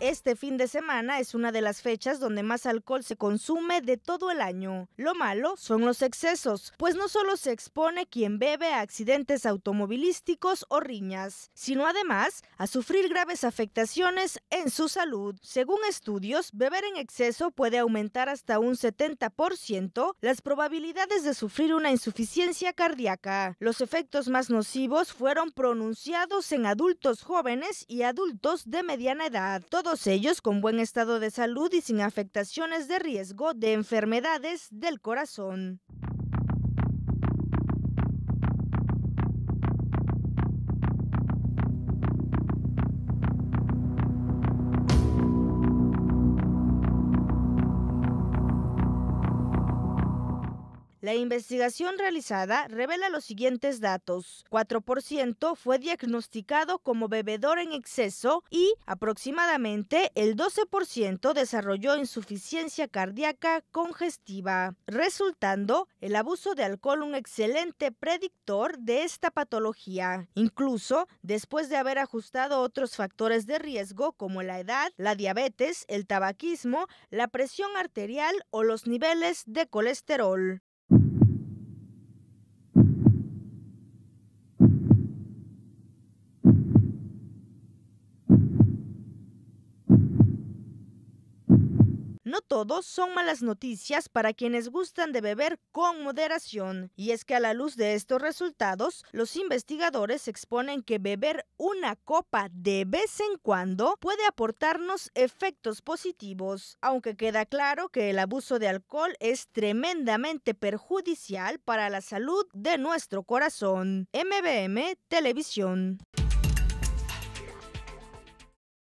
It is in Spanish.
Este fin de semana es una de las fechas donde más alcohol se consume de todo el año. Lo malo son los excesos, pues no solo se expone quien bebe a accidentes automovilísticos o riñas, sino además a sufrir graves afectaciones en su salud. Según estudios, beber en exceso puede aumentar hasta un 70% las probabilidades de sufrir una insuficiencia cardíaca. Los efectos más nocivos fueron pronunciados en adultos jóvenes y adultos de mediana edad. Todo ellos con buen estado de salud y sin afectaciones de riesgo de enfermedades del corazón. La investigación realizada revela los siguientes datos. 4% fue diagnosticado como bebedor en exceso y aproximadamente el 12% desarrolló insuficiencia cardíaca congestiva, resultando el abuso de alcohol un excelente predictor de esta patología, incluso después de haber ajustado otros factores de riesgo como la edad, la diabetes, el tabaquismo, la presión arterial o los niveles de colesterol. No todos son malas noticias para quienes gustan de beber con moderación. Y es que a la luz de estos resultados, los investigadores exponen que beber una copa de vez en cuando puede aportarnos efectos positivos, aunque queda claro que el abuso de alcohol es tremendamente perjudicial para la salud de nuestro corazón. MBM Televisión.